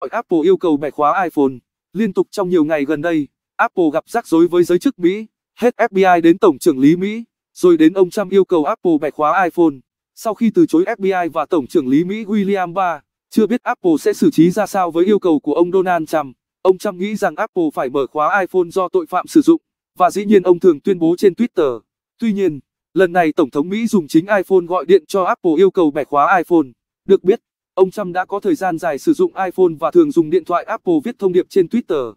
Hỏi Apple yêu cầu bẻ khóa iPhone, liên tục trong nhiều ngày gần đây, Apple gặp rắc rối với giới chức Mỹ, hết FBI đến Tổng trưởng lý Mỹ, rồi đến ông Trump yêu cầu Apple bẻ khóa iPhone. Sau khi từ chối FBI và Tổng trưởng lý Mỹ William Barr, chưa biết Apple sẽ xử trí ra sao với yêu cầu của ông Donald Trump. Ông Trump nghĩ rằng Apple phải mở khóa iPhone do tội phạm sử dụng, và dĩ nhiên ông thường tuyên bố trên Twitter. Tuy nhiên, lần này Tổng thống Mỹ dùng chính iPhone gọi điện cho Apple yêu cầu bẻ khóa iPhone. Được biết, Ông Trump đã có thời gian dài sử dụng iPhone và thường dùng điện thoại Apple viết thông điệp trên Twitter.